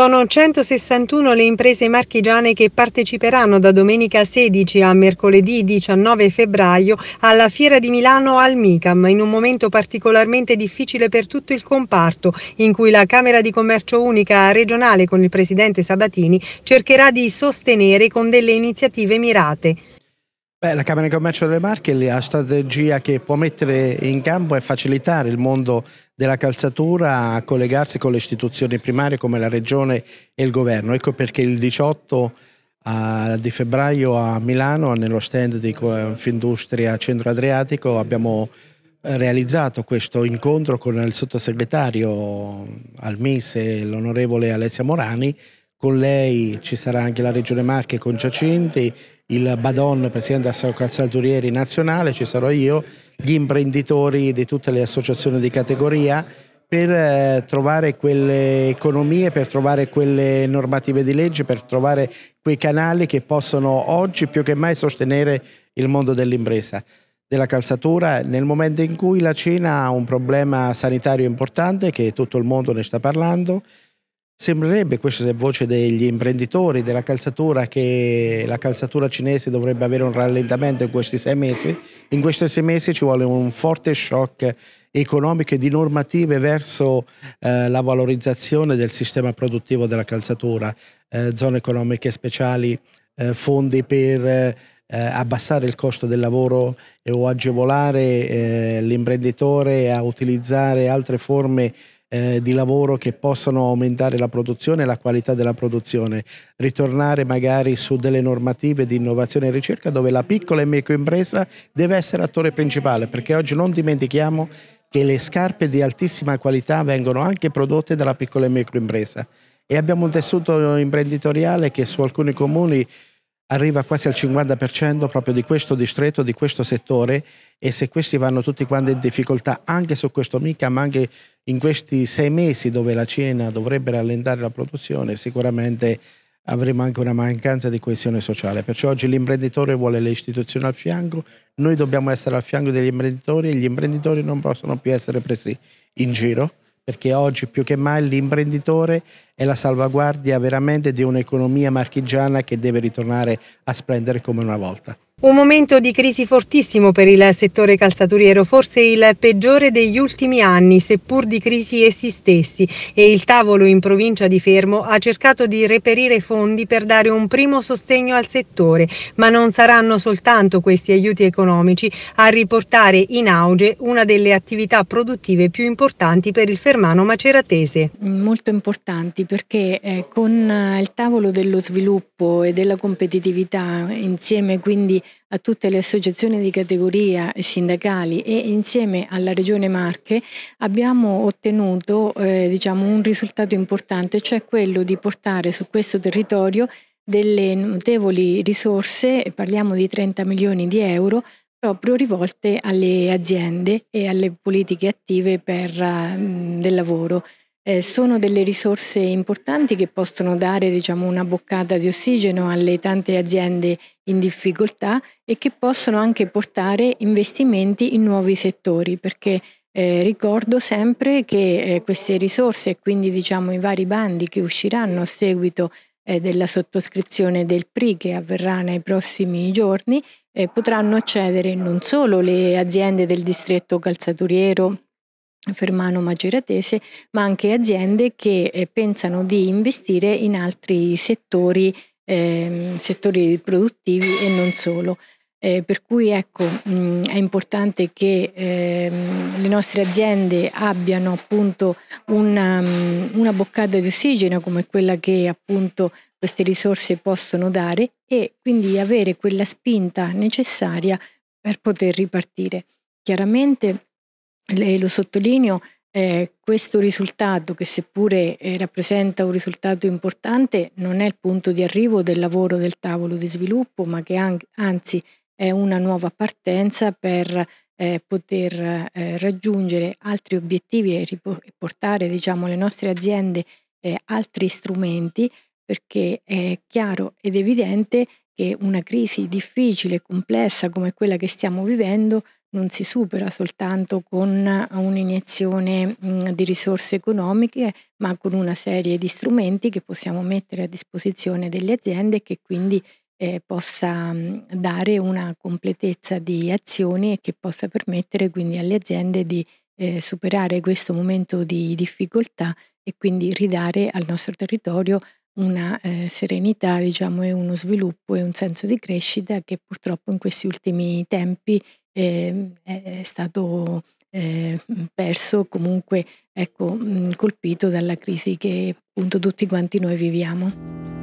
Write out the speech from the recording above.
Sono 161 le imprese marchigiane che parteciperanno da domenica 16 a mercoledì 19 febbraio alla Fiera di Milano al Micam, in un momento particolarmente difficile per tutto il comparto, in cui la Camera di Commercio Unica regionale con il presidente Sabatini cercherà di sostenere con delle iniziative mirate. Beh, la Camera di Commercio delle Marche è la strategia che può mettere in campo è facilitare il mondo della calzatura a collegarsi con le istituzioni primarie come la Regione e il Governo. Ecco perché il 18 ah, di febbraio a Milano, nello stand di Confindustria Centro Adriatico, abbiamo eh, realizzato questo incontro con il sottosegretario al MISE, l'onorevole Alessia Morani. Con lei ci sarà anche la Regione Marche con Giacinti il Badon, presidente della calzaturieri nazionale, ci sarò io, gli imprenditori di tutte le associazioni di categoria per eh, trovare quelle economie, per trovare quelle normative di legge, per trovare quei canali che possono oggi più che mai sostenere il mondo dell'impresa della calzatura nel momento in cui la Cina ha un problema sanitario importante che tutto il mondo ne sta parlando Sembrerebbe, questa è voce degli imprenditori della calzatura, che la calzatura cinese dovrebbe avere un rallentamento in questi sei mesi. In questi sei mesi ci vuole un forte shock economico e di normative verso eh, la valorizzazione del sistema produttivo della calzatura, eh, zone economiche speciali, eh, fondi per eh, abbassare il costo del lavoro o agevolare eh, l'imprenditore a utilizzare altre forme di eh, di lavoro che possano aumentare la produzione e la qualità della produzione, ritornare magari su delle normative di innovazione e ricerca dove la piccola e microimpresa deve essere attore principale, perché oggi non dimentichiamo che le scarpe di altissima qualità vengono anche prodotte dalla piccola e microimpresa e abbiamo un tessuto imprenditoriale che su alcuni comuni arriva quasi al 50% proprio di questo distretto, di questo settore e se questi vanno tutti quanti in difficoltà anche su questo mica ma anche in questi sei mesi dove la Cina dovrebbe rallentare la produzione, sicuramente avremo anche una mancanza di coesione sociale. Perciò oggi l'imprenditore vuole le istituzioni al fianco, noi dobbiamo essere al fianco degli imprenditori e gli imprenditori non possono più essere presi in giro, perché oggi più che mai l'imprenditore è la salvaguardia veramente di un'economia marchigiana che deve ritornare a splendere come una volta. Un momento di crisi fortissimo per il settore calzaturiero, forse il peggiore degli ultimi anni, seppur di crisi essi stessi, e il tavolo in provincia di Fermo ha cercato di reperire fondi per dare un primo sostegno al settore, ma non saranno soltanto questi aiuti economici a riportare in auge una delle attività produttive più importanti per il fermano maceratese. Molto importanti perché eh, con eh, il tavolo dello sviluppo e della competitività, insieme quindi a tutte le associazioni di categoria e sindacali e insieme alla Regione Marche, abbiamo ottenuto eh, diciamo, un risultato importante, cioè quello di portare su questo territorio delle notevoli risorse, parliamo di 30 milioni di euro, proprio rivolte alle aziende e alle politiche attive per, uh, del lavoro. Eh, sono delle risorse importanti che possono dare diciamo, una boccata di ossigeno alle tante aziende in difficoltà e che possono anche portare investimenti in nuovi settori, perché eh, ricordo sempre che eh, queste risorse e quindi diciamo, i vari bandi che usciranno a seguito eh, della sottoscrizione del PRI che avverrà nei prossimi giorni eh, potranno accedere non solo le aziende del distretto calzaturiero, Fermano Maggioratese, ma anche aziende che eh, pensano di investire in altri settori, eh, settori produttivi e non solo. Eh, per cui ecco, mh, mm, è importante che ehm, le nostre aziende abbiano appunto una, mh, mm, una, boccata di ossigeno come quella che appunto queste risorse possono dare e quindi avere quella spinta necessaria per poter ripartire. Chiaramente le, lo sottolineo, eh, questo risultato, che seppure eh, rappresenta un risultato importante, non è il punto di arrivo del lavoro del tavolo di sviluppo, ma che an- anzi è una nuova partenza per eh, poter eh, raggiungere altri obiettivi e, riportare e diciamo, le nostre aziende eh, altri strumenti, perché è chiaro ed evidente che una crisi difficile e complessa come quella che stiamo vivendo non si supera soltanto con un'iniezione mm, di risorse economiche, ma con una serie di strumenti che possiamo mettere a disposizione delle aziende e che quindi eh, possa mm, dare una completezza di azioni e che possa permettere quindi alle aziende di eh, superare questo momento di difficoltà e quindi ridare al nostro territorio una eh, serenità diciamo, e uno sviluppo e un senso di crescita che purtroppo in questi ultimi tempi eh, è stato eh, perso, comunque ecco, colpito dalla crisi che appunto tutti quanti noi viviamo.